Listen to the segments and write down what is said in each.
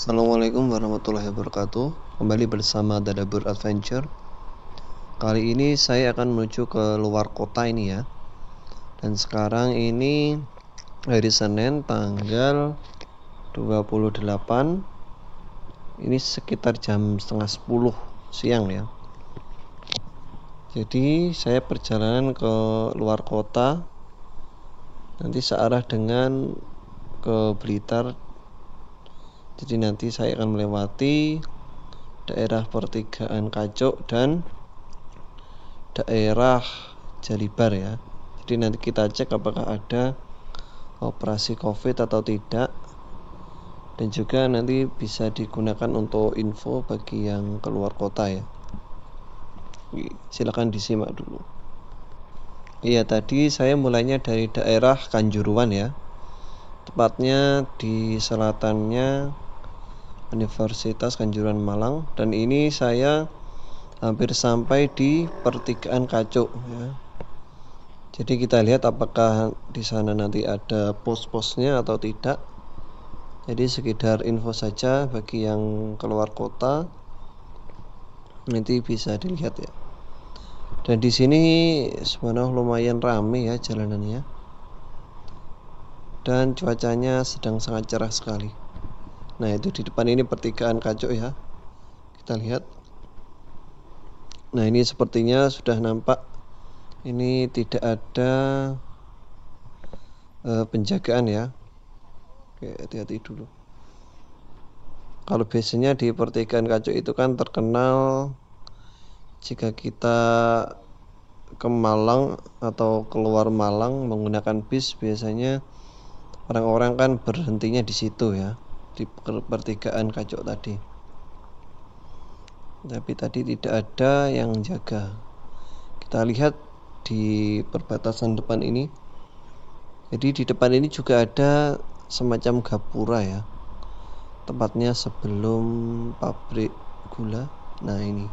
Assalamualaikum warahmatullahi wabarakatuh Kembali bersama Dadabur Adventure Kali ini saya akan menuju ke luar kota ini ya Dan sekarang ini hari Senin tanggal 28 Ini sekitar jam setengah 10 siang ya Jadi saya perjalanan ke luar kota Nanti searah dengan ke Blitar jadi nanti saya akan melewati daerah pertigaan kacok dan daerah jalibar ya jadi nanti kita cek apakah ada operasi covid atau tidak dan juga nanti bisa digunakan untuk info bagi yang keluar kota ya silahkan disimak dulu iya tadi saya mulainya dari daerah Kanjuruan ya tepatnya di selatannya Universitas Kanjuruhan Malang dan ini saya hampir sampai di pertigaan Kacuk ya. Jadi kita lihat apakah di sana nanti ada pos-posnya atau tidak. Jadi sekedar info saja bagi yang keluar kota nanti bisa dilihat ya. Dan di sini sebenarnya lumayan ramai ya jalanannya. Dan cuacanya sedang sangat cerah sekali. Nah itu di depan ini pertigaan kaco ya Kita lihat Nah ini sepertinya sudah nampak Ini tidak ada uh, Penjagaan ya Oke hati-hati dulu Kalau biasanya di pertigaan kaco itu kan terkenal Jika kita ke Malang atau keluar Malang menggunakan bis biasanya orang-orang kan berhentinya di situ ya di pertigaan kacok tadi tapi tadi tidak ada yang jaga kita lihat di perbatasan depan ini jadi di depan ini juga ada semacam gapura ya tempatnya sebelum pabrik gula nah ini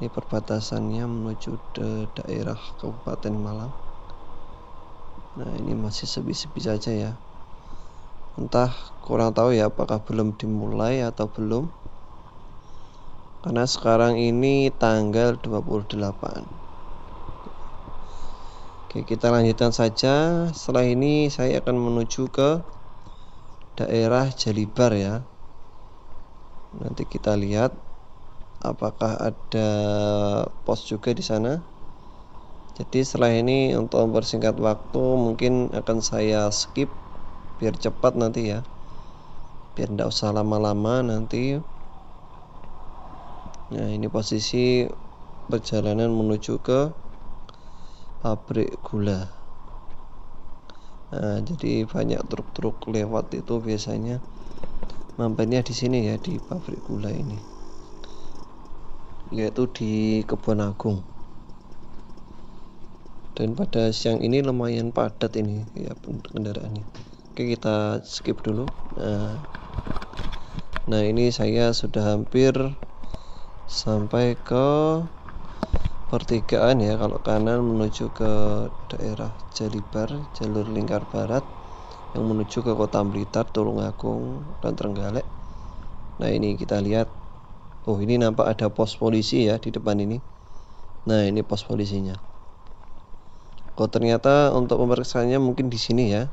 ini perbatasannya menuju ke daerah Kabupaten Malang nah ini masih sepi-sepi saja ya entah kurang tahu ya apakah belum dimulai atau belum karena sekarang ini tanggal 28 Oke kita lanjutkan saja setelah ini saya akan menuju ke daerah Jalibar ya nanti kita lihat apakah ada pos juga di sana jadi setelah ini untuk mempersingkat waktu mungkin akan saya skip biar cepat nanti ya biar tidak usah lama-lama nanti nah ini posisi perjalanan menuju ke pabrik gula nah, jadi banyak truk-truk lewat itu biasanya mampirnya di sini ya di pabrik gula ini yaitu di kebun agung dan pada siang ini lumayan padat ini ya kendaraannya oke kita skip dulu eh, nah, ini saya sudah hampir sampai ke pertigaan ya kalau kanan menuju ke daerah Jalibar jalur lingkar barat yang menuju ke kota Blitar Tulungagung dan Trenggalek nah ini kita lihat oh ini nampak ada pos polisi ya di depan ini nah ini pos polisinya oh ternyata untuk pemeriksaannya mungkin di sini ya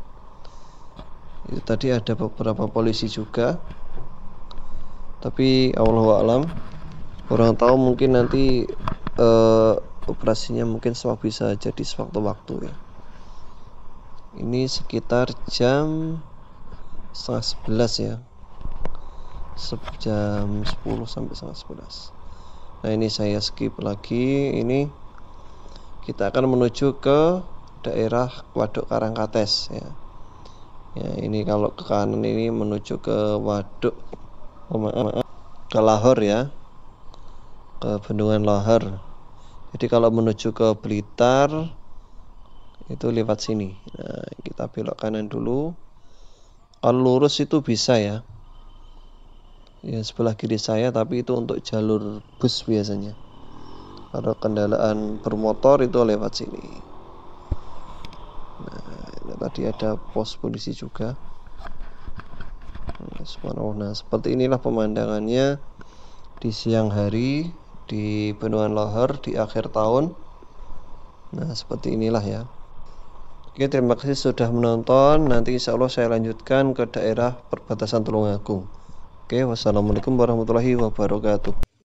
itu ya, tadi ada beberapa polisi juga tapi Allah alam kurang tahu mungkin nanti eh, operasinya mungkin sewak bisa jadi sewaktu-waktu ya ini sekitar jam setengah sebelas ya sejam jam sampai setengah sebelas nah ini saya skip lagi ini kita akan menuju ke daerah Waduk Karangkates ya ya ini kalau ke kanan ini menuju ke waduk oh, maaf, ke Lahor ya ke bendungan Lahor jadi kalau menuju ke Blitar itu lewat sini nah kita belok kanan dulu kalau lurus itu bisa ya ya sebelah kiri saya tapi itu untuk jalur bus biasanya kalau kendaraan bermotor itu lewat sini tadi ada pos polisi juga hmm, nah seperti inilah pemandangannya di siang hari di benua Lahar di akhir tahun nah seperti inilah ya Oke terima kasih sudah menonton nanti insya Allah saya lanjutkan ke daerah perbatasan Tulungagung Oke wassalamualaikum warahmatullahi wabarakatuh